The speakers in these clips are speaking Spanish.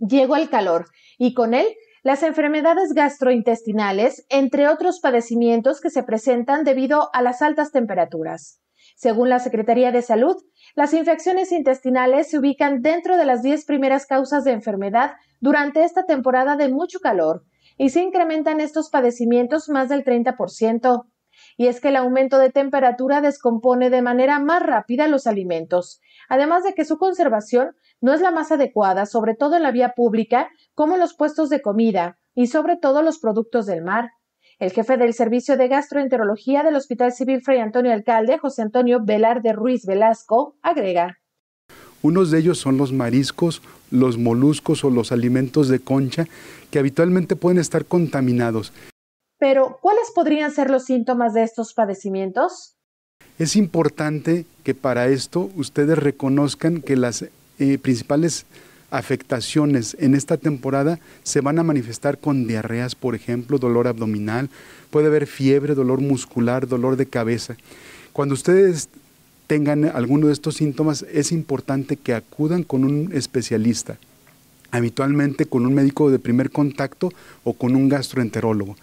llegó el calor y con él las enfermedades gastrointestinales, entre otros padecimientos que se presentan debido a las altas temperaturas. Según la Secretaría de Salud, las infecciones intestinales se ubican dentro de las 10 primeras causas de enfermedad durante esta temporada de mucho calor y se incrementan estos padecimientos más del 30% y es que el aumento de temperatura descompone de manera más rápida los alimentos, además de que su conservación no es la más adecuada, sobre todo en la vía pública, como los puestos de comida y sobre todo los productos del mar. El jefe del Servicio de Gastroenterología del Hospital Civil Fray Antonio Alcalde, José Antonio Velar de Ruiz Velasco, agrega. Unos de ellos son los mariscos, los moluscos o los alimentos de concha que habitualmente pueden estar contaminados pero ¿cuáles podrían ser los síntomas de estos padecimientos? Es importante que para esto ustedes reconozcan que las eh, principales afectaciones en esta temporada se van a manifestar con diarreas, por ejemplo, dolor abdominal, puede haber fiebre, dolor muscular, dolor de cabeza. Cuando ustedes tengan alguno de estos síntomas, es importante que acudan con un especialista, habitualmente con un médico de primer contacto o con un gastroenterólogo.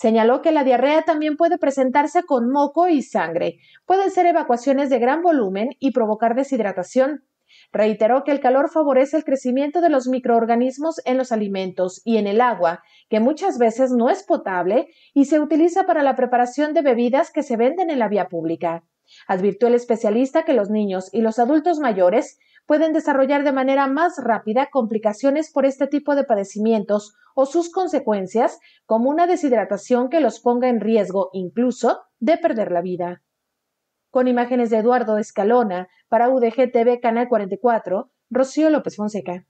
Señaló que la diarrea también puede presentarse con moco y sangre, pueden ser evacuaciones de gran volumen y provocar deshidratación. Reiteró que el calor favorece el crecimiento de los microorganismos en los alimentos y en el agua, que muchas veces no es potable y se utiliza para la preparación de bebidas que se venden en la vía pública. Advirtió el especialista que los niños y los adultos mayores pueden desarrollar de manera más rápida complicaciones por este tipo de padecimientos o sus consecuencias, como una deshidratación que los ponga en riesgo incluso de perder la vida. Con imágenes de Eduardo Escalona, para UDG Canal 44, Rocío López Fonseca.